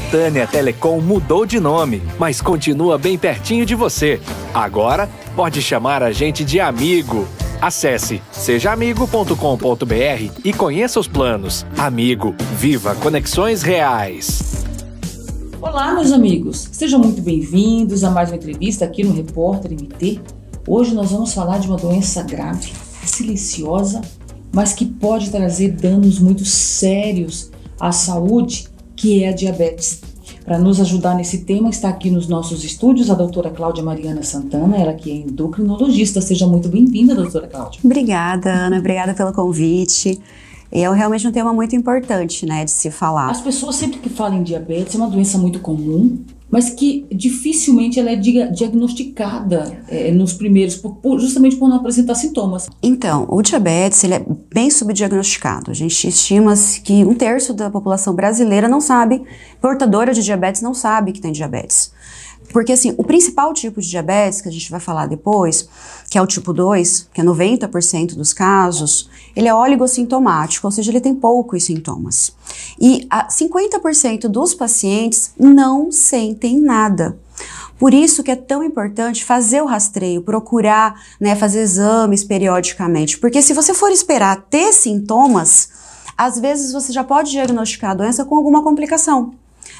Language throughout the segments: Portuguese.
Titânia Telecom mudou de nome, mas continua bem pertinho de você. Agora, pode chamar a gente de amigo. Acesse sejaamigo.com.br e conheça os planos. Amigo, viva conexões reais. Olá, meus amigos. Sejam muito bem-vindos a mais uma entrevista aqui no Repórter MT. Hoje nós vamos falar de uma doença grave, silenciosa, mas que pode trazer danos muito sérios à saúde que é a diabetes. Para nos ajudar nesse tema, está aqui nos nossos estúdios a doutora Cláudia Mariana Santana, ela que é endocrinologista. Seja muito bem-vinda, doutora Cláudia. Obrigada, Ana. Obrigada pelo convite. É realmente um tema muito importante, né, de se falar. As pessoas sempre que falam em diabetes, é uma doença muito comum, mas que dificilmente ela é diagnosticada é, nos primeiros, por, por, justamente por não apresentar sintomas. Então, o diabetes ele é bem subdiagnosticado. A gente estima que um terço da população brasileira não sabe, portadora de diabetes não sabe que tem diabetes. Porque assim, o principal tipo de diabetes, que a gente vai falar depois, que é o tipo 2, que é 90% dos casos, ele é oligossintomático, ou seja, ele tem poucos sintomas. E 50% dos pacientes não sentem nada. Por isso que é tão importante fazer o rastreio, procurar, né, fazer exames periodicamente, porque se você for esperar ter sintomas, às vezes você já pode diagnosticar a doença com alguma complicação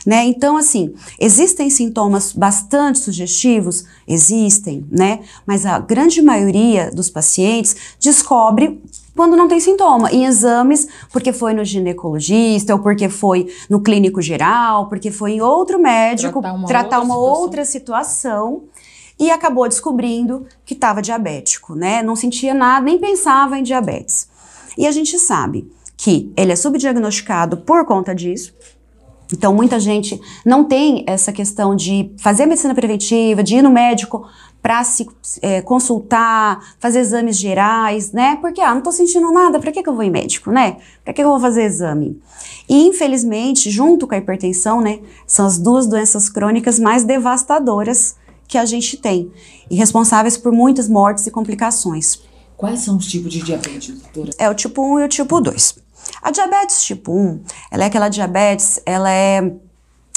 né? Então, assim, existem sintomas bastante sugestivos? Existem, né? Mas a grande maioria dos pacientes descobre quando não tem sintoma, em exames, porque foi no ginecologista, ou porque foi no clínico geral, porque foi em outro médico, tratar uma, tratar outra, uma situação. outra situação e acabou descobrindo que estava diabético, né? Não sentia nada, nem pensava em diabetes. E a gente sabe que ele é subdiagnosticado por conta disso, então, muita gente não tem essa questão de fazer medicina preventiva, de ir no médico para se é, consultar, fazer exames gerais, né? Porque, ah, não estou sentindo nada, para que, que eu vou em médico, né? Para que, que eu vou fazer exame? E, infelizmente, junto com a hipertensão, né, são as duas doenças crônicas mais devastadoras que a gente tem e responsáveis por muitas mortes e complicações. Quais são os tipos de diabetes, doutora? É o tipo 1 e o tipo 2. A diabetes tipo 1, ela é aquela diabetes, ela é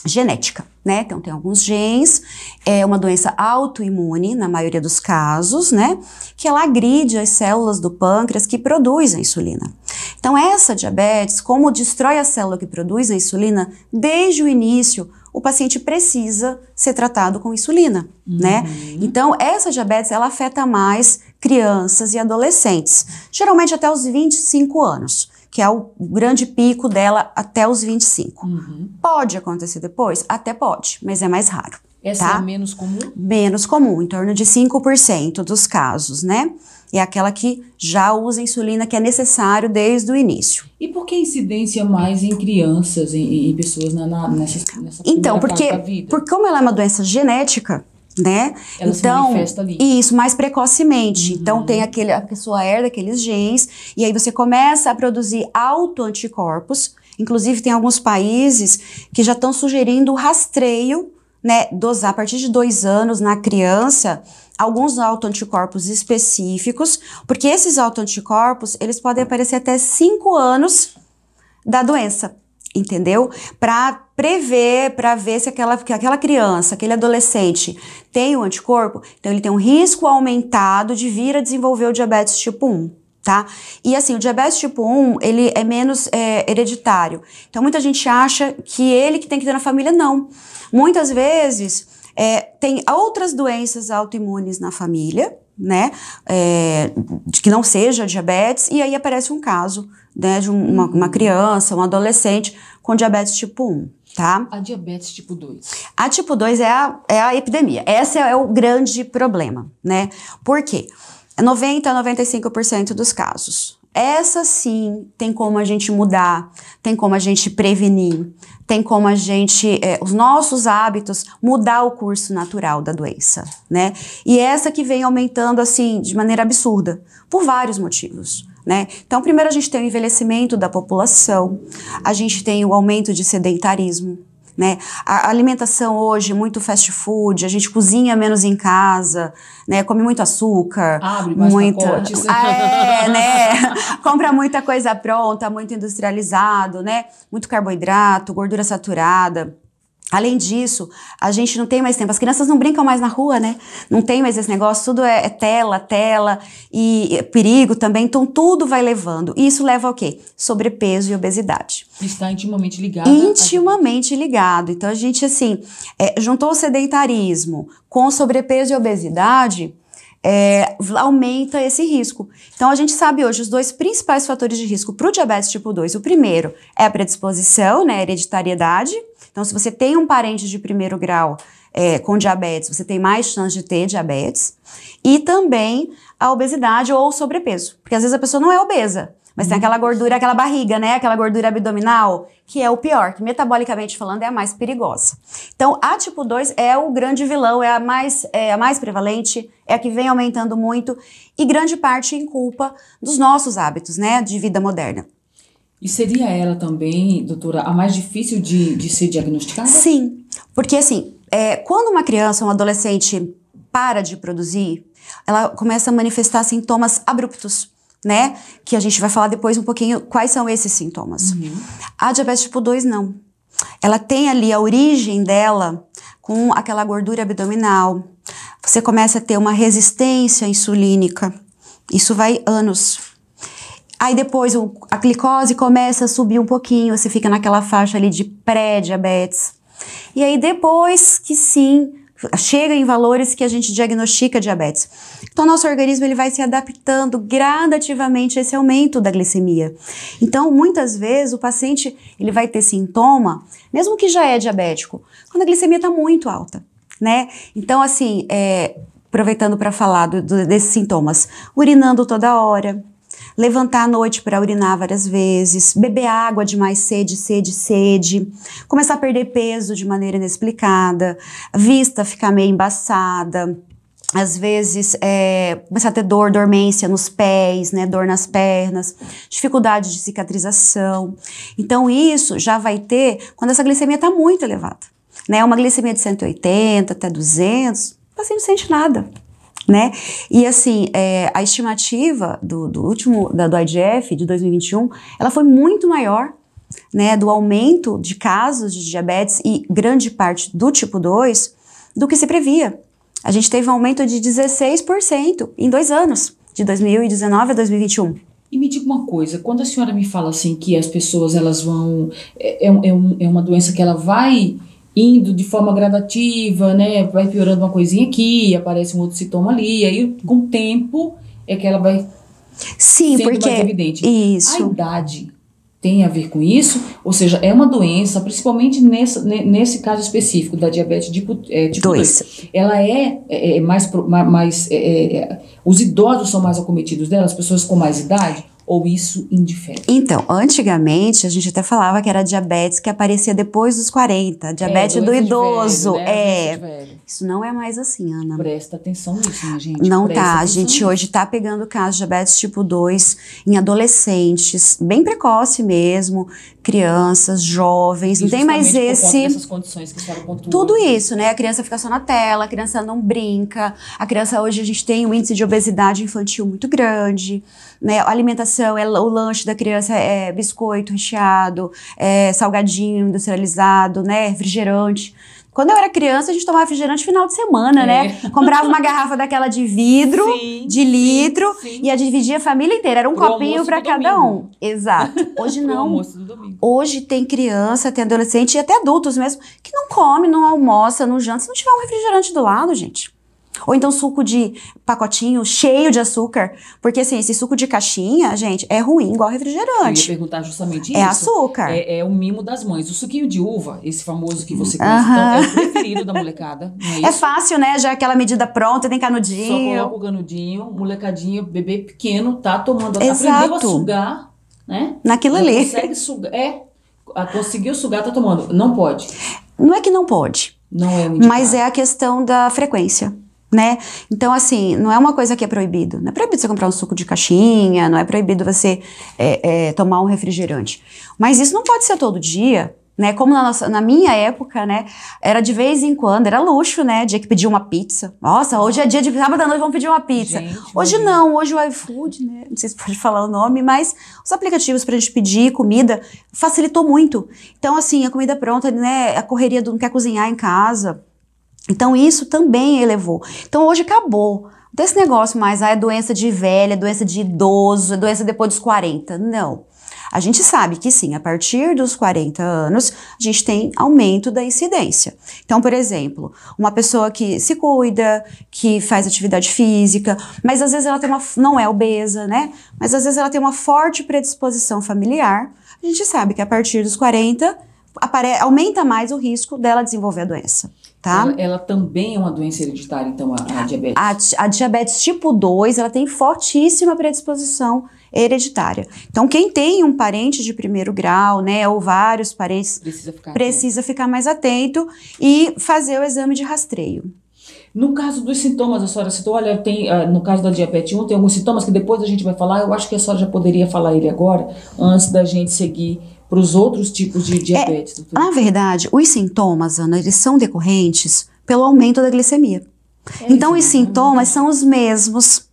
genética, né? Então tem alguns genes, é uma doença autoimune na maioria dos casos, né? Que ela agride as células do pâncreas que produzem a insulina. Então essa diabetes, como destrói a célula que produz a insulina, desde o início o paciente precisa ser tratado com insulina, né? uhum. né? Então essa diabetes ela afeta mais crianças e adolescentes, geralmente até os 25 anos que é o grande pico dela até os 25. Uhum. Pode acontecer depois? Até pode, mas é mais raro. Essa tá? é menos comum? Menos comum, em torno de 5% dos casos, né? É aquela que já usa insulina que é necessário desde o início. E por que a incidência mais em crianças, em, em pessoas na, na, nessa, nessa Então, porque, porque como ela é uma doença genética, né? Ela então, Isso, mais precocemente. Uhum. Então, tem aquele, a pessoa herda aqueles genes, e aí você começa a produzir autoanticorpos. Inclusive, tem alguns países que já estão sugerindo o rastreio, né, dos, a partir de dois anos na criança, alguns autoanticorpos específicos, porque esses autoanticorpos, eles podem aparecer até cinco anos da doença entendeu? Para prever, para ver se aquela, que aquela criança, aquele adolescente tem o anticorpo, então ele tem um risco aumentado de vir a desenvolver o diabetes tipo 1. Tá? E assim, o diabetes tipo 1, ele é menos é, hereditário. Então, muita gente acha que ele que tem que ter na família, não. Muitas vezes, é, tem outras doenças autoimunes na família, né? É, de que não seja diabetes, e aí aparece um caso né, de uma, uma uhum. criança, um adolescente com diabetes tipo 1. Tá? A diabetes tipo 2. A tipo 2 é a, é a epidemia. Esse é o grande problema, né? Por quê? 90 a 95% dos casos. Essa sim tem como a gente mudar, tem como a gente prevenir, tem como a gente, é, os nossos hábitos, mudar o curso natural da doença, né? E essa que vem aumentando assim de maneira absurda, por vários motivos. Né? Então, primeiro a gente tem o envelhecimento da população, a gente tem o aumento de sedentarismo, né? A alimentação hoje muito fast food, a gente cozinha menos em casa, né? Come muito açúcar, muita, é, né? Compra muita coisa pronta, muito industrializado, né? Muito carboidrato, gordura saturada. Além disso, a gente não tem mais tempo. As crianças não brincam mais na rua, né? Não tem mais esse negócio. Tudo é, é tela, tela e é perigo também. Então, tudo vai levando. E isso leva ao quê? Sobrepeso e obesidade. Está intimamente ligado. Intimamente a... ligado. Então, a gente, assim, é, juntou o sedentarismo com sobrepeso e obesidade é, aumenta esse risco. Então, a gente sabe hoje os dois principais fatores de risco para o diabetes tipo 2. O primeiro é a predisposição, né, hereditariedade. Então, se você tem um parente de primeiro grau é, com diabetes, você tem mais chance de ter diabetes. E também a obesidade ou sobrepeso, porque às vezes a pessoa não é obesa, mas tem aquela gordura, aquela barriga, né? Aquela gordura abdominal, que é o pior, que metabolicamente falando é a mais perigosa. Então, a tipo 2 é o grande vilão, é a mais, é a mais prevalente, é a que vem aumentando muito e grande parte em culpa dos nossos hábitos, né? De vida moderna. E seria ela também, doutora, a mais difícil de, de ser diagnosticada? Sim, porque assim, é, quando uma criança, um adolescente para de produzir, ela começa a manifestar sintomas abruptos né? Que a gente vai falar depois um pouquinho quais são esses sintomas. Uhum. A diabetes tipo 2 não. Ela tem ali a origem dela com aquela gordura abdominal. Você começa a ter uma resistência insulínica. Isso vai anos. Aí depois o, a glicose começa a subir um pouquinho, você fica naquela faixa ali de pré-diabetes. E aí depois que sim, chega em valores que a gente diagnostica diabetes. Então, nosso organismo ele vai se adaptando gradativamente a esse aumento da glicemia. Então, muitas vezes o paciente ele vai ter sintoma, mesmo que já é diabético, quando a glicemia está muito alta, né? Então, assim, é, aproveitando para falar do, do, desses sintomas, urinando toda hora, levantar à noite para urinar várias vezes, beber água de mais sede, sede, sede, começar a perder peso de maneira inexplicada, vista ficar meio embaçada, às vezes é, começar a ter dor, dormência nos pés, né, dor nas pernas, dificuldade de cicatrização. Então isso já vai ter quando essa glicemia está muito elevada, né, uma glicemia de 180 até 200, o paciente não sente nada né? E assim, é, a estimativa do, do último, da, do IDF de 2021, ela foi muito maior né, do aumento de casos de diabetes e grande parte do tipo 2 do que se previa. A gente teve um aumento de 16% em dois anos, de 2019 a 2021. E me diga uma coisa, quando a senhora me fala assim que as pessoas elas vão. É, é, um, é, é uma doença que ela vai indo de forma gradativa, né? Vai piorando uma coisinha aqui, aparece um outro sintoma ali, aí com o tempo é que ela vai Sim, sendo porque mais evidente. Isso. A idade tem a ver com isso, ou seja, é uma doença, principalmente nessa, nesse caso específico da diabetes tipo, é, tipo 2. Ela é, é, é mais. mais é, é, é, os idosos são mais acometidos dela, as pessoas com mais idade, ou isso indifere? Então, antigamente a gente até falava que era diabetes que aparecia depois dos 40, diabetes é, do idoso, né? É. velho, né? é. Isso não é mais assim, Ana. Presta atenção nisso, gente. Não tá, Presta tá. A gente hoje tá pegando casos de diabetes tipo 2 em adolescentes, bem precoce mesmo, crianças, jovens. E não tem mais esse. essas condições que a Tudo isso, né? A criança fica só na tela, a criança não brinca. A criança hoje a gente tem um índice de obesidade infantil muito grande. Né, a alimentação, é, o lanche da criança é biscoito recheado, é salgadinho industrializado, né, refrigerante. Quando eu era criança, a gente tomava refrigerante final de semana, né? é. né? Comprava uma garrafa daquela de vidro, sim, de litro, sim, sim. e a dividia a família inteira. Era um Pro copinho para cada domingo. um. Exato. Hoje não. almoço do domingo. Hoje tem criança, tem adolescente e até adultos mesmo que não come, não almoça, não janta se não tiver um refrigerante do lado, gente. Ou então suco de pacotinho cheio de açúcar. Porque, assim, esse suco de caixinha, gente, é ruim, igual refrigerante. Eu ia perguntar justamente é isso. É açúcar. É, é o mimo das mães. O suquinho de uva, esse famoso que você conhece, uh -huh. então, é o preferido da molecada. É, é, fácil, né? Já é aquela medida pronta, tem canudinho. Só coloca o canudinho, molecadinho, bebê pequeno, tá tomando. Exato. Aprendeu a sugar, né? Naquilo ali. Consegue sugar. É. Conseguiu sugar, tá tomando. Não pode. Não é que não pode. Não é Mas é a questão da frequência né? Então, assim, não é uma coisa que é proibido. Não é proibido você comprar um suco de caixinha, não é proibido você é, é, tomar um refrigerante. Mas isso não pode ser todo dia, né? Como na, nossa, na minha época, né? Era de vez em quando, era luxo, né? Dia que pedia uma pizza. Nossa, hoje é dia de sábado à noite, vamos pedir uma pizza. Gente, hoje não, hoje o iFood, né? Não sei se pode falar o nome, mas os aplicativos pra gente pedir comida facilitou muito. Então, assim, a comida pronta, né? A correria do não quer cozinhar em casa então isso também elevou. Então hoje acabou. Não tem esse negócio mais, ah, é doença de velha, é doença de idoso, é doença depois dos 40. Não. A gente sabe que sim, a partir dos 40 anos, a gente tem aumento da incidência. Então, por exemplo, uma pessoa que se cuida, que faz atividade física, mas às vezes ela tem uma não é obesa, né? Mas às vezes ela tem uma forte predisposição familiar. A gente sabe que a partir dos 40 aumenta mais o risco dela desenvolver a doença. Tá? Ela, ela, também é uma doença hereditária, então, a, a diabetes? A, a, diabetes tipo 2, ela tem fortíssima predisposição hereditária. Então, quem tem um parente de primeiro grau, né, ou vários parentes, precisa ficar, precisa ficar mais atento e fazer o exame de rastreio. No caso dos sintomas, a senhora citou, olha, tem, ah, no caso da diabetes 1, tem alguns sintomas que depois a gente vai falar, eu acho que a senhora já poderia falar ele agora, antes da gente seguir para os outros tipos de é, diabetes? É, na verdade, os sintomas, Ana, eles são decorrentes pelo aumento da glicemia. É então, isso, os né? uhum. sintomas é são os mesmos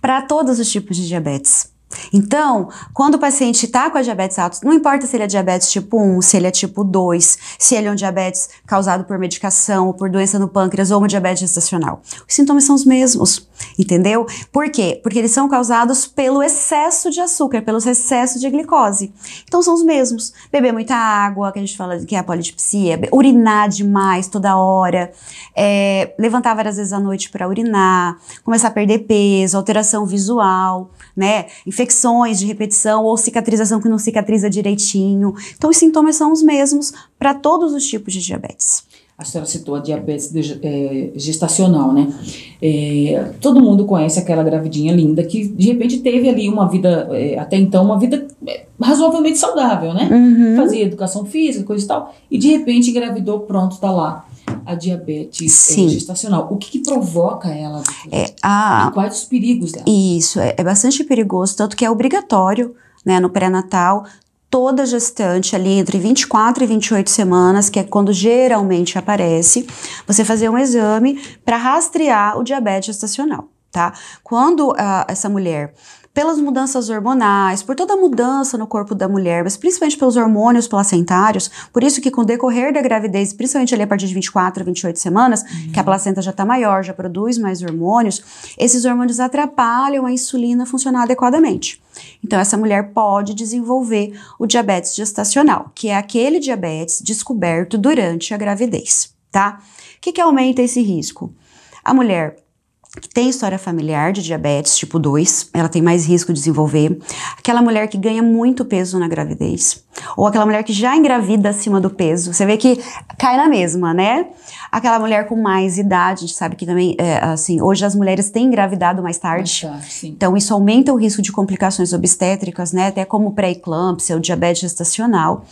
para todos os tipos de diabetes. Então, quando o paciente está com a diabetes alta, não importa se ele é diabetes tipo 1, se ele é tipo 2, se ele é um diabetes causado por medicação, ou por doença no pâncreas ou uma diabetes gestacional. Os sintomas são os mesmos, entendeu? Por quê? Porque eles são causados pelo excesso de açúcar, pelo excesso de glicose. Então são os mesmos. Beber muita água, que a gente fala que é a polidipsia, urinar demais toda hora, é, levantar várias vezes à noite para urinar, começar a perder peso, alteração visual né? Infecções de repetição ou cicatrização que não cicatriza direitinho. Então, os sintomas são os mesmos para todos os tipos de diabetes a senhora citou a diabetes de, é, gestacional, né? É, todo mundo conhece aquela gravidinha linda que de repente teve ali uma vida, é, até então, uma vida é, razoavelmente saudável, né? Uhum. Fazia educação física, coisa e tal, e de repente engravidou, pronto, tá lá. A diabetes é, Sim. gestacional. O que, que provoca ela? É, a... E quais os perigos dela? Isso, é, é bastante perigoso, tanto que é obrigatório né, no pré-natal, toda gestante ali entre 24 e 28 semanas, que é quando geralmente aparece, você fazer um exame para rastrear o diabetes gestacional. Tá? Quando uh, essa mulher pelas mudanças hormonais, por toda a mudança no corpo da mulher, mas principalmente pelos hormônios placentários. Por isso que com o decorrer da gravidez, principalmente ali a partir de 24, 28 semanas, uhum. que a uhum. placenta já está maior, já produz mais hormônios, esses hormônios atrapalham a insulina funcionar adequadamente. Então, essa mulher pode desenvolver o diabetes gestacional, que é aquele diabetes descoberto durante a gravidez, tá? O que, que aumenta esse risco? A mulher que tem história familiar de diabetes tipo 2, ela tem mais risco de desenvolver. Aquela mulher que ganha muito peso na gravidez, ou aquela mulher que já engravida acima do peso. Você vê que cai na mesma, né? Aquela mulher com mais idade, a gente sabe que também, é, assim, hoje as mulheres têm engravidado mais tarde. então isso aumenta o risco de complicações obstétricas, né? Até como pré-eclâmpsia, o diabetes gestacional.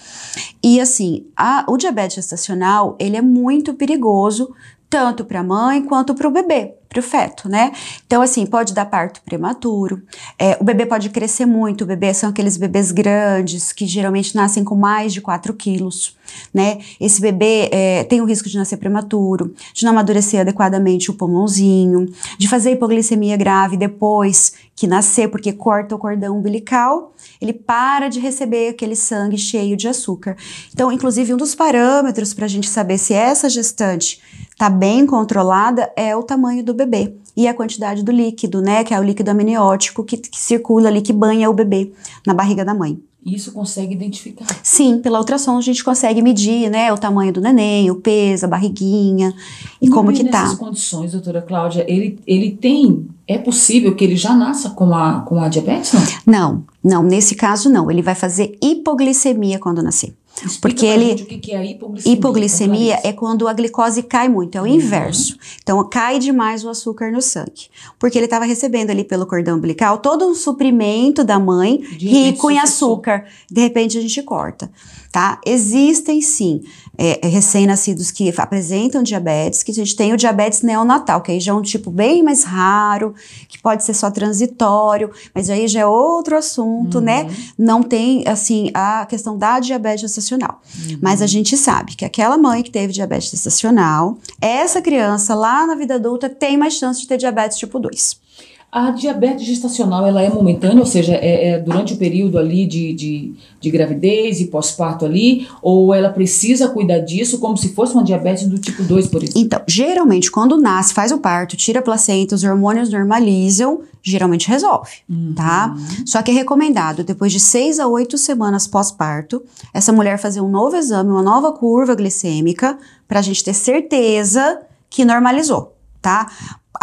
E assim, a, o diabetes gestacional, ele é muito perigoso tanto para a mãe quanto para o bebê próprio feto, né? Então, assim, pode dar parto prematuro, é, o bebê pode crescer muito, o bebê são aqueles bebês grandes que geralmente nascem com mais de 4 quilos, né? Esse bebê é, tem o risco de nascer prematuro, de não amadurecer adequadamente o pulmãozinho, de fazer hipoglicemia grave depois que nascer, porque corta o cordão umbilical, ele para de receber aquele sangue cheio de açúcar. Então, inclusive, um dos parâmetros para a gente saber se essa gestante está bem controlada é o tamanho do bebê bebê e a quantidade do líquido, né, que é o líquido amniótico que, que circula ali, que banha o bebê na barriga da mãe. Isso consegue identificar? Sim, pela ultrassom a gente consegue medir, né, o tamanho do neném, o peso, a barriguinha e, e como que tá. Nessas condições, doutora Cláudia, ele, ele tem, é possível que ele já nasça com a, com a diabetes, não? Não, não, nesse caso não, ele vai fazer hipoglicemia quando nascer. Explica porque ele o que, é hipoglicemia? Hipoglicemia é quando a glicose cai muito, é o uhum. inverso. Então cai demais o açúcar no sangue, porque ele estava recebendo ali pelo cordão umbilical todo um suprimento da mãe de rico em açúcar. De repente a gente corta, tá? Existem sim é, é, recém-nascidos que apresentam diabetes, que a gente tem o diabetes neonatal, que aí já é um tipo bem mais raro, que pode ser só transitório, mas aí já é outro assunto, né? uhum. né? Não tem, assim, a questão da diabetes gestacional. Uhum. Mas a gente sabe que aquela mãe que teve diabetes gestacional, essa criança lá na vida adulta tem mais chance de ter diabetes tipo 2. A diabetes gestacional ela é momentânea, ou seja, é, é durante o período ali de, de, de gravidez e pós-parto ali, ou ela precisa cuidar disso como se fosse uma diabetes do tipo 2, por exemplo? Então, geralmente quando nasce, faz o parto, tira a placenta, os hormônios normalizam, geralmente resolve, tá? uhum. tá? Só que é recomendado, depois de seis a oito semanas pós-parto, essa mulher fazer um novo exame, uma nova curva glicêmica, para a gente ter certeza que normalizou tá?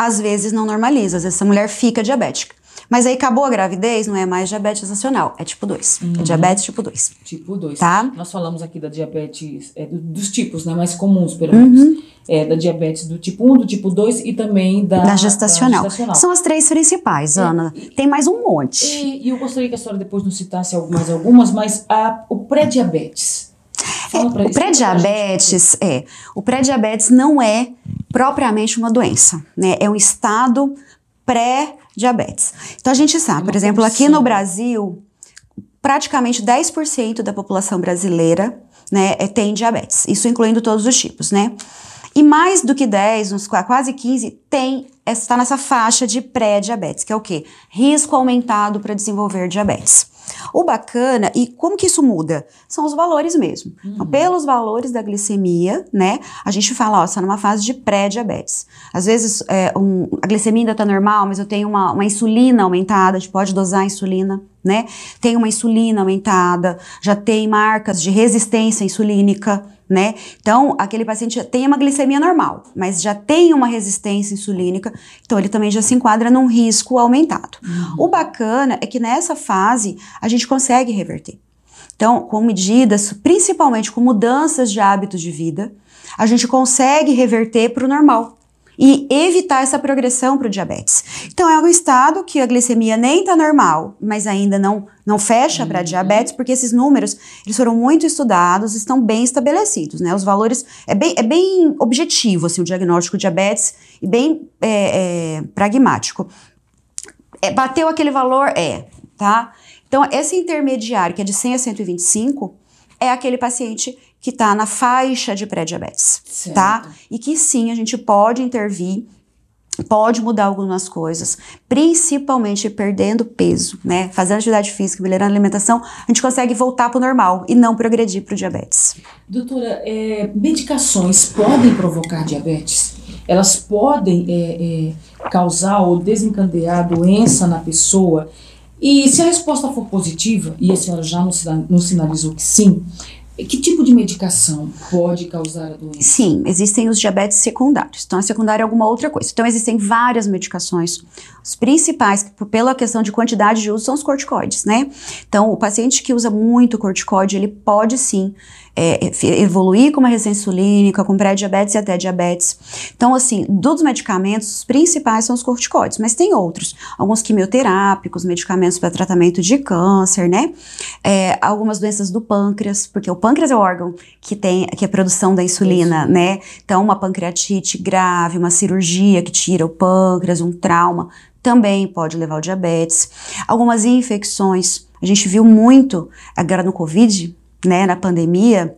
às vezes não normaliza, às vezes essa mulher fica diabética. Mas aí acabou a gravidez, não é mais diabetes gestacional, é tipo 2. É uhum. É diabetes tipo 2. Tipo 2. Tá? Nós falamos aqui da diabetes, é, dos tipos, né? Mais comuns, pelo menos. Uhum. É, da diabetes do tipo 1, do tipo 2 e também da, da, gestacional. da gestacional. São as três principais, é, Ana. E, Tem mais um monte. E, e, eu gostaria que a senhora depois nos citasse mais algumas, mas a, o pré-diabetes é, o né, pré-diabetes, é. O pré-diabetes não é propriamente uma doença, né? É um estado pré-diabetes. Então a gente sabe, é por exemplo, aqui no Brasil, praticamente 10% da população brasileira, né, é, tem diabetes. Isso incluindo todos os tipos, né? E mais do que 10, uns quase 15, tem está nessa faixa de pré-diabetes, que é o quê? Risco aumentado para desenvolver diabetes. O bacana, e como que isso muda? São os valores mesmo. Então, uhum. Então, pelos valores da glicemia, né? A gente fala, ó, tá numa fase de pré-diabetes. Às vezes, é, um, a glicemia ainda está normal, mas eu tenho uma, uma insulina aumentada, a gente pode dosar a insulina. Né? Tem uma insulina aumentada, já tem marcas de resistência insulínica, né? Então, aquele paciente tem uma glicemia normal, mas já tem uma resistência insulínica, então ele também já se enquadra num risco aumentado. Uhum. O bacana é que nessa fase a gente consegue reverter. Então, com medidas, principalmente com mudanças de hábitos de vida, a gente consegue reverter para o normal e evitar essa progressão para o diabetes. Então é um estado que a glicemia nem está normal, mas ainda não, não fecha para uhum. diabetes, porque esses números eles foram muito estudados, estão bem estabelecidos, né? Os valores é bem, é bem objetivo assim, o diagnóstico de diabetes e bem é, é, pragmático. É, bateu aquele valor? É, tá? Então, esse intermediário, que é de 100 a 125, é aquele paciente que está na faixa de pré-diabetes, tá? E que sim, a gente pode intervir pode mudar algumas coisas, principalmente perdendo peso, né? Fazendo atividade física, melhorando a alimentação, a gente consegue voltar para o normal e não progredir para o diabetes. Doutora, é, medicações podem provocar diabetes? Elas podem é, é, causar ou desencadear doença na pessoa? E se a resposta for positiva, e a senhora já nos sinalizou que sim, que tipo de medicação pode causar a doença? Sim, existem os diabetes secundários. Então, a secundária é alguma outra coisa. Então, existem várias medicações. Os principais, pela questão de quantidade de uso, são os corticoides, né? Então, o paciente que usa muito corticoide, ele pode sim é, evoluir com uma resistência insulínica, com pré-diabetes e até diabetes. Então, assim, dos medicamentos, os principais são os corticoides, mas tem outros. Alguns quimioterápicos, medicamentos para tratamento de câncer, né? É, algumas doenças do pâncreas, porque o pâncreas é o órgão que tem que é a produção da insulina, Isso. né? Então, uma pancreatite grave, uma cirurgia que tira o pâncreas, um trauma, também pode levar ao diabetes. Algumas infecções. A gente viu muito agora no Covid, né, na pandemia,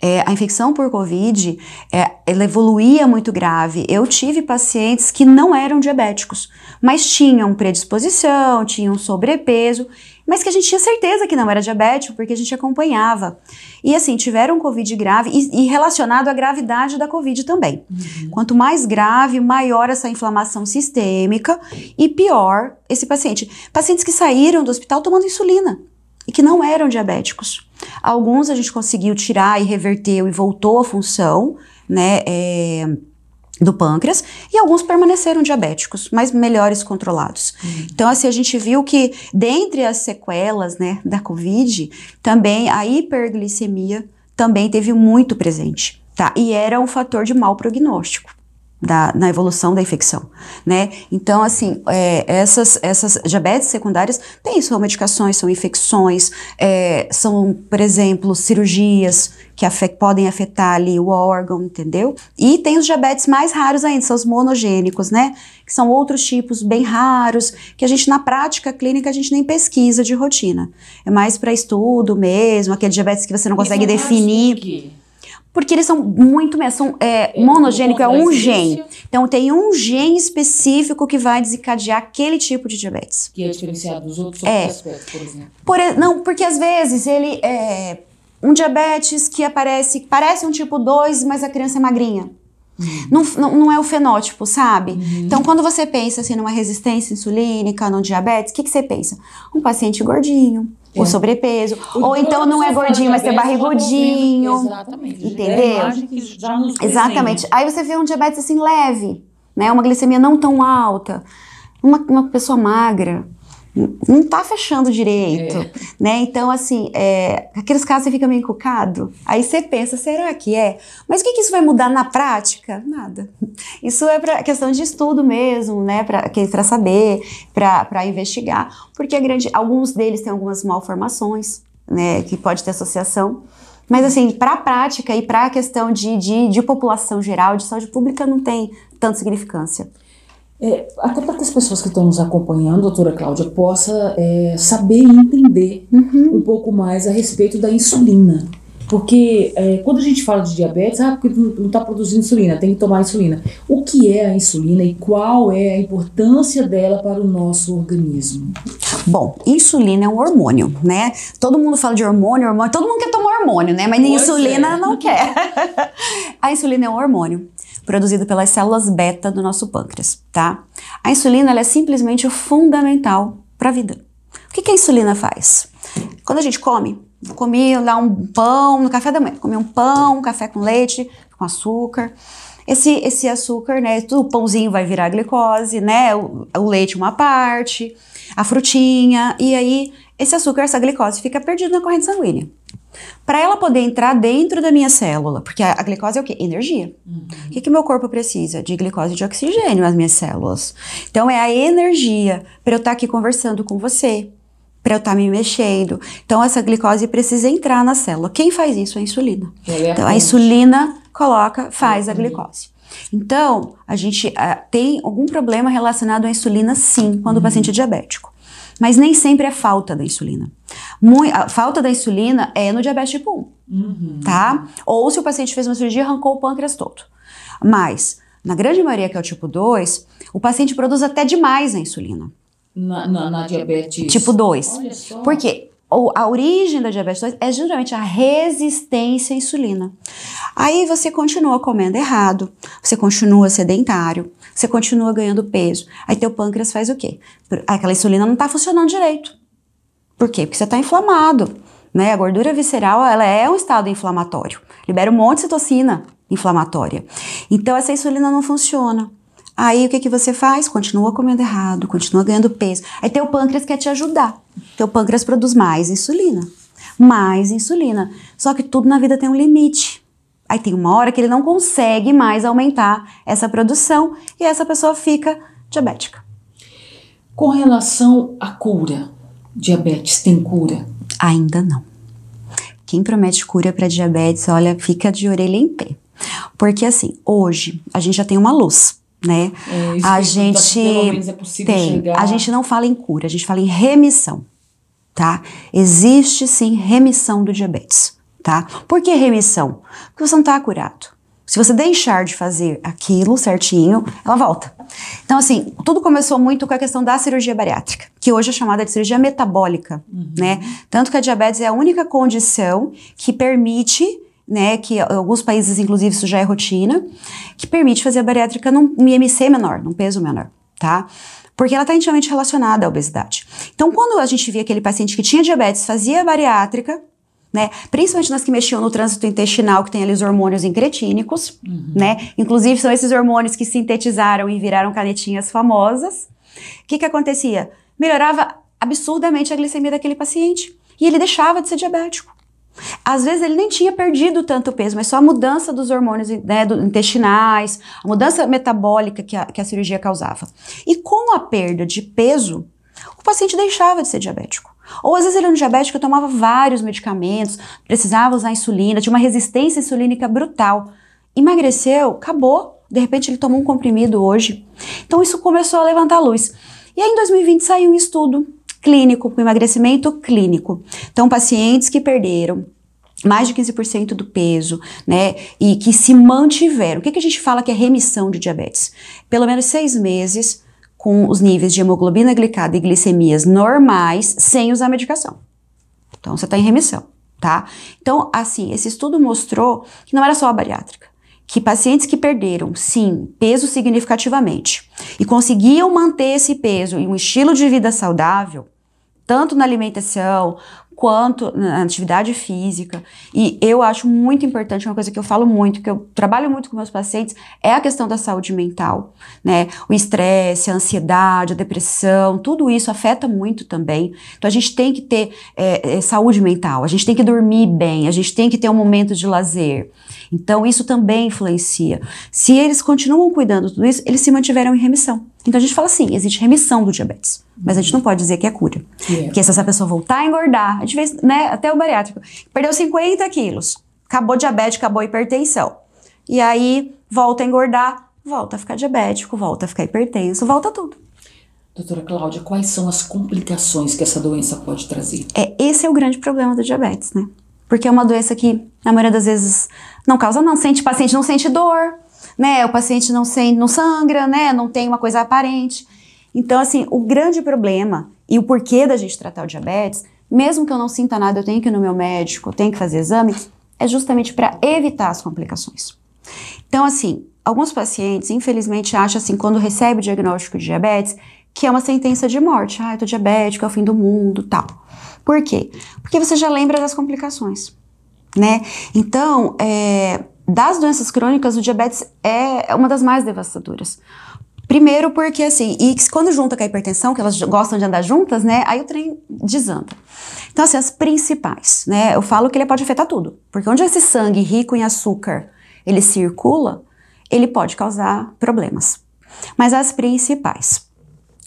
é, a infecção por Covid, é, ela evoluía muito grave. Eu tive pacientes que não eram diabéticos, mas tinham predisposição, tinham sobrepeso, mas que a gente tinha certeza que não era diabético, porque a gente acompanhava. E assim, tiveram Covid grave e, e relacionado à gravidade da Covid também. Uhum. Quanto mais grave, maior essa inflamação sistêmica e pior esse paciente. Pacientes que saíram do hospital tomando insulina e que não eram diabéticos. Alguns a gente conseguiu tirar e reverteu e voltou a função, né? É, do pâncreas e alguns permaneceram diabéticos, mas melhores controlados. Uhum. Então, assim, a gente viu que dentre as sequelas, né, da COVID, também a hiperglicemia também teve muito presente, tá? E era um fator de mau prognóstico da, na evolução da infecção, né? Então, assim, é, essas, essas diabetes secundárias têm são medicações, são infecções, é, são, por exemplo, cirurgias que afet, podem afetar ali o órgão, entendeu? E tem os diabetes mais raros ainda, são os monogênicos, né? Que são outros tipos bem raros, que a gente, na prática clínica, a gente nem pesquisa de rotina. É mais para estudo mesmo, aquele diabetes que você não consegue é definir. Porque eles são muito são, é, é monogênico, é um gene. Então tem um gene específico que vai desencadear aquele tipo de diabetes. Que é diferenciado dos outros, é. outros por exemplo. Por, não, porque às vezes ele é um diabetes que aparece, parece um tipo 2, mas a criança é magrinha. Uhum. Não, não, não, é o fenótipo, sabe? Uhum. Então, quando você pensa assim, numa resistência insulínica, num diabetes, o que, que você pensa? Um paciente gordinho, o é. sobrepeso. O ou então não é gordinho, mas é barrigudinho. Exatamente. Entendeu? É Exatamente. Aí você vê um diabetes assim leve, né? Uma glicemia não tão alta. Uma, uma pessoa magra, não tá fechando direito, é. né? Então, assim, é, aqueles casos você fica meio encucado, aí você pensa, será que é? Mas o que, que isso vai mudar na prática? Nada. Isso é para questão de estudo mesmo, né? Para saber, para investigar, porque grande, alguns deles têm algumas malformações, né? Que pode ter associação. Mas, assim, para a prática e para a questão de, de, de população geral, de saúde pública, não tem tanta significância. É, até para que as pessoas que estão nos acompanhando, doutora Cláudia, possa é, saber e entender uhum. um pouco mais a respeito da insulina. Porque é, quando a gente fala de diabetes, ah, porque não está produzindo insulina, tem que tomar insulina. O que é a insulina e qual é a importância dela para o nosso organismo? Bom, insulina é um hormônio, né? Todo mundo fala de hormônio, hormônio, todo mundo quer tomar hormônio, né? Mas pois insulina é. não quer. a insulina é um hormônio produzido pelas células beta do nosso pâncreas, tá? A insulina é simplesmente fundamental para a vida. O que, que a insulina faz? Quando a gente come, comi lá um pão no café da manhã, comi um pão, um café com leite, com açúcar. Esse, esse açúcar, né? O pãozinho vai virar glicose, né? O, o leite uma parte, a frutinha, e aí esse açúcar, essa glicose fica perdido na corrente sanguínea. Para ela poder entrar dentro da minha célula, porque a, a glicose é o quê? Energia. Uhum. O que, que meu corpo precisa? De glicose e de oxigênio, as minhas células. Então é a energia para eu estar tá aqui conversando com você, para eu estar tá me mexendo. Então essa glicose precisa entrar na célula. Quem faz isso é a insulina. É então a insulina coloca, faz a uhum. glicose. Então, a gente ah, tem algum problema relacionado à insulina, sim, quando uhum. o paciente é diabético. Mas nem sempre é falta da insulina. Muito, a falta da insulina é no diabetes tipo 1, uhum. tá? Ou se o paciente fez uma cirurgia e arrancou o pâncreas todo. Mas, na grande maioria que é o tipo 2, o paciente produz até demais a insulina. Na, na, na diabetes tipo 2. Por quê? ou a origem da diabetes 2 é justamente a resistência à insulina. Aí você continua comendo errado, você continua sedentário, você continua ganhando peso. Aí teu pâncreas faz o quê? Aquela insulina não está funcionando direito. Por quê? Porque você está inflamado. Né? A gordura visceral ela é um estado inflamatório. Libera um monte de citocina inflamatória. Então essa insulina não funciona. Aí o que, que você faz? Continua comendo errado, continua ganhando peso. Aí teu pâncreas quer te ajudar. Teu pâncreas produz mais insulina. Mais insulina. Só que tudo na vida tem um limite. Aí tem uma hora que ele não consegue mais aumentar essa produção e essa pessoa fica diabética. Com relação à cura, diabetes tem cura? Ainda não. Quem promete cura para diabetes, olha, fica de orelha em pé. Porque assim, hoje a gente já tem uma luz, né? É, a gente é tem, chegar. a gente não fala em cura, a gente fala em remissão, tá? Existe sim remissão do diabetes tá? Por que remissão? Porque você não está curado. Se você deixar de fazer aquilo certinho, ela volta. Então, assim, tudo começou muito com a questão da cirurgia bariátrica, que hoje é chamada de cirurgia metabólica, uhum. né? Tanto que a diabetes é a única condição que permite, né, que alguns países, inclusive, isso já é rotina, que permite fazer a bariátrica num IMC menor, num peso menor, tá? Porque ela está intimamente relacionada à obesidade. Então, quando a gente via aquele paciente que tinha diabetes, fazia a bariátrica, né? Principalmente nas que mexiam no trânsito intestinal, que tem ali os hormônios incretínicos, uhum. né? Inclusive, são esses hormônios que sintetizaram e viraram canetinhas famosas. O que, que acontecia? Melhorava absurdamente a glicemia daquele paciente. E ele deixava de ser diabético. Às vezes ele nem tinha perdido tanto peso, mas só a mudança dos hormônios né, do, intestinais, a mudança metabólica que a, que a cirurgia causava. E com a perda de peso, o paciente deixava de ser diabético. Ou às vezes ele era um diabético que tomava vários medicamentos, precisava usar insulina, tinha uma resistência insulínica brutal. Emagreceu, acabou. De repente ele tomou um comprimido hoje. Então isso começou a levantar a luz. E aí em 2020 saiu um estudo clínico, com emagrecimento clínico. Então pacientes que perderam mais de 15% do peso, né? E que se mantiveram. O que, que a gente fala que é remissão de diabetes? Pelo menos seis meses com os níveis de hemoglobina glicada e glicemias normais sem usar medicação. Então você está em remissão, tá? Então, assim, esse estudo mostrou que não era só a bariátrica, que pacientes que perderam, sim, peso significativamente e conseguiam manter esse peso e um estilo de vida saudável, tanto na alimentação quanto na atividade física. E eu acho muito importante, uma coisa que eu falo muito, que eu trabalho muito com meus pacientes, é a questão da saúde mental, né? O estresse, a ansiedade, a depressão, tudo isso afeta muito também. Então a gente tem que ter é, é saúde mental, a gente tem que dormir bem, a gente tem que ter um momento de lazer. Então isso também influencia. Se eles continuam cuidando tudo isso, eles se mantiveram em remissão. Então a gente fala assim, existe remissão do diabetes, mas a gente não pode dizer que é cura. Yeah. É. Porque se essa pessoa voltar a engordar, a gente vê né, até o bariátrico, perdeu 50 quilos, acabou diabetes, acabou hipertensão. E aí volta a engordar, volta a ficar diabético, volta a ficar hipertenso, volta tudo. Doutora Cláudia, quais são as complicações que essa doença pode trazer? É, esse é o grande problema do diabetes, né? Porque é uma doença que, na maioria das vezes, não causa, não sente, paciente não sente dor, né? O paciente não, sem, não sangra, né? Não tem uma coisa aparente. Então, assim, o grande problema e o porquê da gente tratar o diabetes, mesmo que eu não sinta nada, eu tenho que ir no meu médico, eu tenho que fazer exame, é justamente para evitar as complicações. Então, assim, alguns pacientes, infelizmente, acham assim, quando recebe o diagnóstico de diabetes, que é uma sentença de morte. Ah, eu tô diabético, é o fim do mundo, tal. Por quê? Porque você já lembra das complicações, né? Então, é, das doenças crônicas, o diabetes é, é uma das mais devastadoras. Primeiro porque, assim, e quando junta com a hipertensão, que elas gostam de andar juntas, né, aí o trem desanda. Então, assim, as principais, né, eu falo que ele pode afetar tudo. Porque onde esse sangue rico em açúcar, ele circula, ele pode causar problemas. Mas as principais.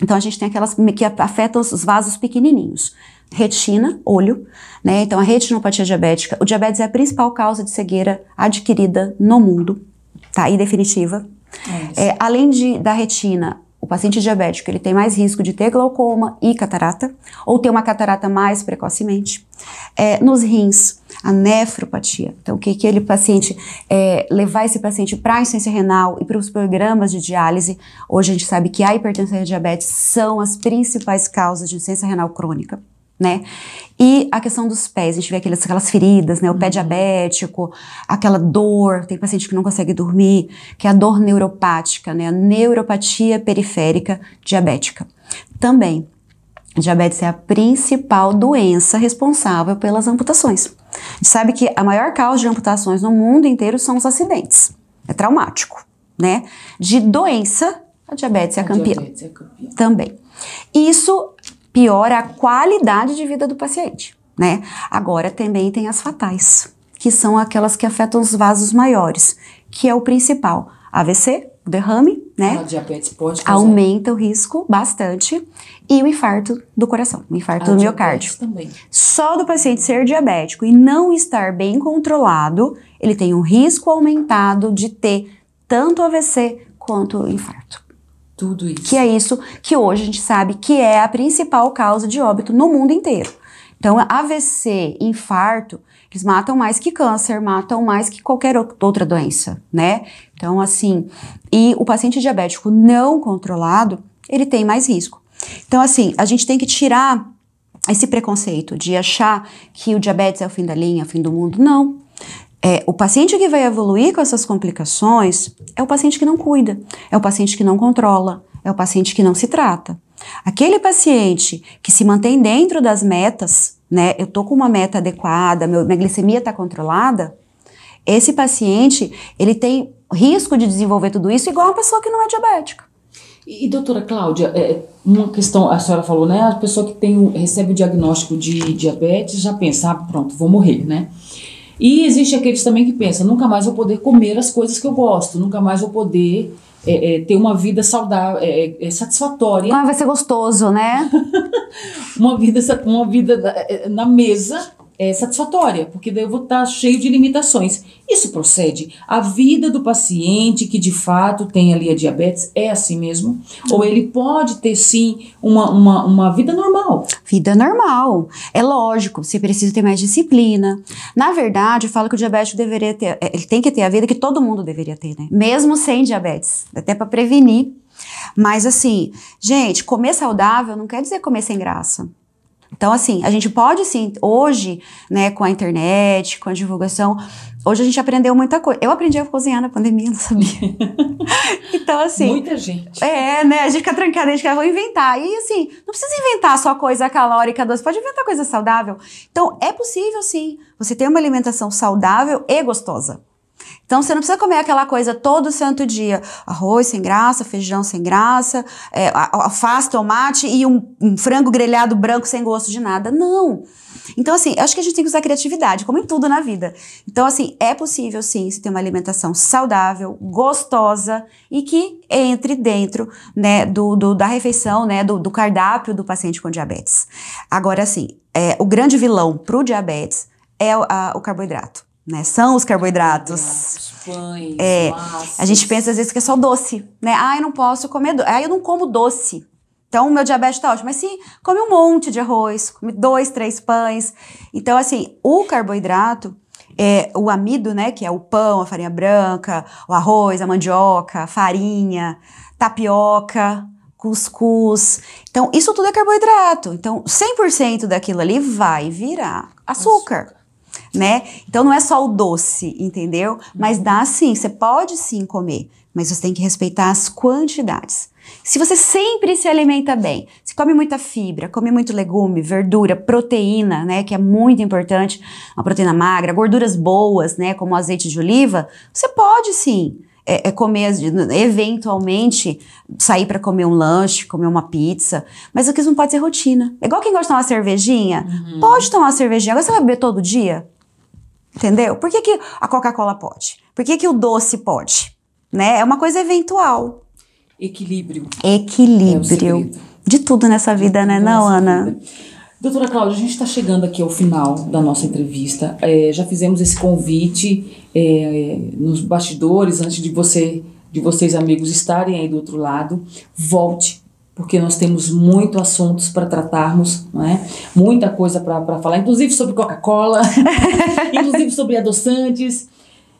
Então, a gente tem aquelas que afetam os vasos pequenininhos retina, olho, né? Então a retinopatia diabética, o diabetes é a principal causa de cegueira adquirida no mundo, tá? E definitiva. É é, além de, da retina, o paciente diabético ele tem mais risco de ter glaucoma e catarata, ou ter uma catarata mais precocemente. É, nos rins, a nefropatia. Então, o que aquele paciente é, levar esse paciente para a insuficiência renal e para os programas de diálise. Hoje a gente sabe que a hipertensão e a diabetes são as principais causas de insuficiência renal crônica né? E a questão dos pés, a gente vê aquelas, aquelas feridas, né? O pé uhum. diabético, aquela dor, tem paciente que não consegue dormir, que é a dor neuropática, né? A neuropatia periférica diabética. Também, diabetes é a principal doença responsável pelas amputações. A gente sabe que a maior causa de amputações no mundo inteiro são os acidentes. É traumático, né? De doença, a diabetes é a, a campeã. Diabetes é campeã. Também. Isso piora a qualidade de vida do paciente, né? Agora também tem as fatais, que são aquelas que afetam os vasos maiores, que é o principal, AVC, derrame, né? A ah, diabetes pode causar. Aumenta o risco bastante e o infarto do coração, o infarto a ah, do miocárdio. Também. Só do paciente ser diabético e não estar bem controlado, ele tem um risco aumentado de ter tanto AVC quanto infarto. Tudo isso. Que é isso que hoje a gente sabe que é a principal causa de óbito no mundo inteiro. Então, AVC, infarto, eles matam mais que câncer, matam mais que qualquer outra doença, né? Então, assim, e o paciente diabético não controlado, ele tem mais risco. Então, assim, a gente tem que tirar esse preconceito de achar que o diabetes é o fim da linha, é o fim do mundo. Não. É, o paciente que vai evoluir com essas complicações é o paciente que não cuida, é o paciente que não controla, é o paciente que não se trata. Aquele paciente que se mantém dentro das metas, né? Eu tô com uma meta adequada, meu, minha glicemia está controlada. Esse paciente ele tem risco de desenvolver tudo isso igual uma pessoa que não é diabética. E, doutora Cláudia, é, uma questão, a senhora falou, né? A pessoa que tem, recebe o diagnóstico de diabetes já pensa, ah, pronto, vou morrer, né? E existe aqueles também que pensam, nunca mais vou poder comer as coisas que eu gosto, nunca mais vou poder é, é, ter uma vida saudável, é, é satisfatória. Ah, vai ser gostoso, né? uma vida, uma vida na, é, na mesa é, satisfatória, porque daí eu vou estar tá cheio de limitações. Isso procede. A vida do paciente que de fato tem ali a diabetes é assim mesmo? Ou uhum. ele pode ter sim uma, uma, uma vida normal? Vida normal. É lógico, você precisa ter mais disciplina. Na verdade, eu falo que o diabético deveria ter, é, ele tem que ter a vida que todo mundo deveria ter, né? Mesmo sem diabetes, até para prevenir mas assim, gente, comer saudável não quer dizer comer sem graça. Então, assim, a gente pode sim, hoje, né, com a internet, com a divulgação, hoje a gente aprendeu muita coisa. Eu aprendi a cozinhar na pandemia, não sabia. então, assim. Muita gente. É, né? A gente fica trancada, a gente quer, ah, vou inventar. E, assim, não precisa inventar só coisa calórica doce, pode inventar coisa saudável. Então, é possível sim você ter uma alimentação saudável e gostosa. Então você não precisa comer aquela coisa todo santo dia. Arroz sem graça, feijão sem graça, é, alface, tomate e um, um, frango grelhado branco sem gosto de nada. Não. Então, assim, acho que a gente tem que usar criatividade, como em tudo na vida. Então, assim, é possível sim se ter uma alimentação saudável, gostosa e que entre dentro né, do, do da refeição, né, do, do, cardápio do paciente com diabetes. Agora, assim, é, o grande vilão para o diabetes é a, o carboidrato né? São os carboidratos. Pães, é, a gente pensa às vezes que é só doce, né? Ah, eu não posso comer doce. Ah, eu não como doce. Então, meu diabetes está ótimo. Mas sim, come um monte de arroz, come dois, três pães. Então, assim, o carboidrato, é, o amido, né? Que é o pão, a farinha branca, o arroz, a mandioca, a farinha, tapioca, cuscuz. Então, isso tudo é carboidrato. Então, 100% daquilo ali vai virar açúcar. açúcar né? Então não é só o doce, entendeu? Mas dá sim, você pode sim comer, mas você tem que respeitar as quantidades. Se você sempre se alimenta bem, se come muita fibra, come muito legume, verdura, proteína, né, que é muito importante, uma proteína magra, gorduras boas, né, como o azeite de oliva, você pode sim é, é comer, eventualmente, sair para comer um lanche, comer uma pizza. Mas isso não pode ser rotina. É igual quem gosta de tomar uma cervejinha. Uhum. Pode tomar uma cervejinha. Agora você vai beber todo dia? Entendeu? Por que, que a Coca-Cola pode? Por que, que o doce pode? Né? É uma coisa eventual. Equilíbrio. Equilíbrio. É de tudo nessa vida, né, não, Ana? Vida. Doutora Cláudia, a gente está chegando aqui ao final da nossa entrevista. É, já fizemos esse convite é, nos bastidores, antes de você, de vocês amigos estarem aí do outro lado. Volte porque nós temos muito assuntos para tratarmos, não é? muita coisa para falar, inclusive sobre Coca-Cola, inclusive sobre adoçantes.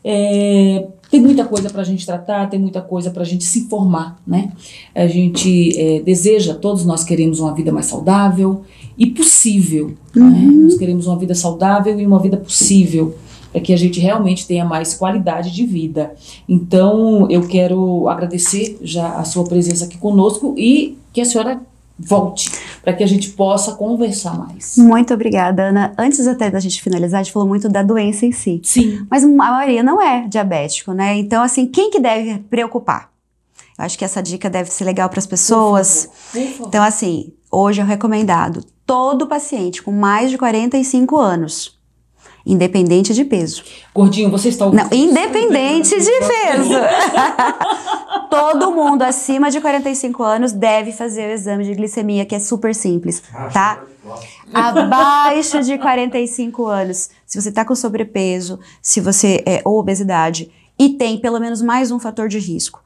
É, tem muita coisa para a gente tratar, tem muita coisa para a gente se informar, né? A gente é, deseja, todos nós queremos uma vida mais saudável e possível. É? Uhum. Né? Nós queremos uma vida saudável e uma vida possível para é que a gente realmente tenha mais qualidade de vida. Então, eu quero agradecer já a sua presença aqui conosco e que a senhora volte para que a gente possa conversar mais. Muito obrigada, Ana. Antes até da gente finalizar, a gente falou muito da doença em si. Sim. Mas a maioria não é diabético, né? Então, assim, quem que deve preocupar? Eu acho que essa dica deve ser legal para as pessoas. Por favor. Por favor. Então, assim, hoje é recomendado todo paciente com mais de 45 anos Independente de peso. Gordinho, você está ouvindo? Não, independente de peso. Todo mundo acima de 45 anos deve fazer o exame de glicemia, que é super simples, ah, tá? Abaixo de 45 anos, se você está com sobrepeso, se você é ou obesidade e tem pelo menos mais um fator de risco,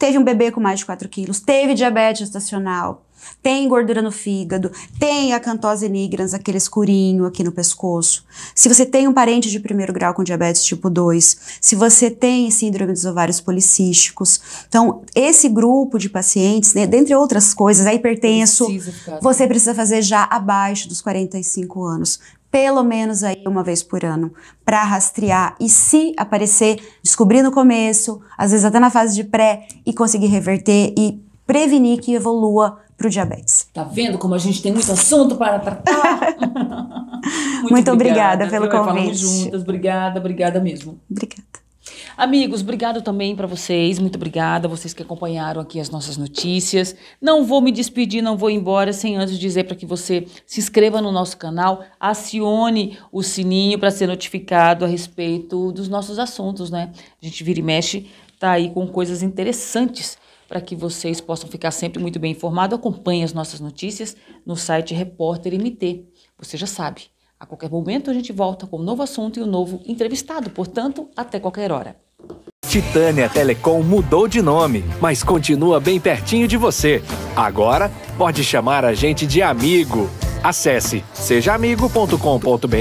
teve um bebê com mais de 4 quilos, teve diabetes estacional, tem gordura no fígado, tem acantose nigrans, aquele escurinho aqui no pescoço. Se você tem um parente de primeiro grau com diabetes tipo 2, se você tem síndrome dos ovários policísticos. Então, esse grupo de pacientes, né, dentre outras coisas, é hipertenso, precisa você precisa fazer já abaixo dos 45 anos pelo menos aí uma vez por ano, para rastrear e se aparecer, descobrir no começo, às vezes até na fase de pré e conseguir reverter e prevenir que evolua para o diabetes. Tá vendo como a gente tem muito assunto para tratar? muito, muito, obrigada, obrigada pelo convite. Falamos juntas, obrigada, obrigada mesmo. Obrigada. Amigos, obrigado também para vocês. Muito obrigada, vocês que acompanharam aqui as nossas notícias. Não vou me despedir, não vou embora sem antes dizer para que você se inscreva no nosso canal, acione o sininho para ser notificado a respeito dos nossos assuntos, né? A gente vira e mexe, tá aí com coisas interessantes para que vocês possam ficar sempre muito bem informados. Acompanhe as nossas notícias no site Repórter MT. Você já sabe. A qualquer momento a gente volta com um novo assunto e um novo entrevistado, portanto, até qualquer hora. Titânia Telecom mudou de nome, mas continua bem pertinho de você. Agora, pode chamar a gente de amigo. Acesse sejaamigo.com.br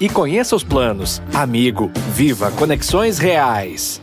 e conheça os planos. Amigo, viva conexões reais.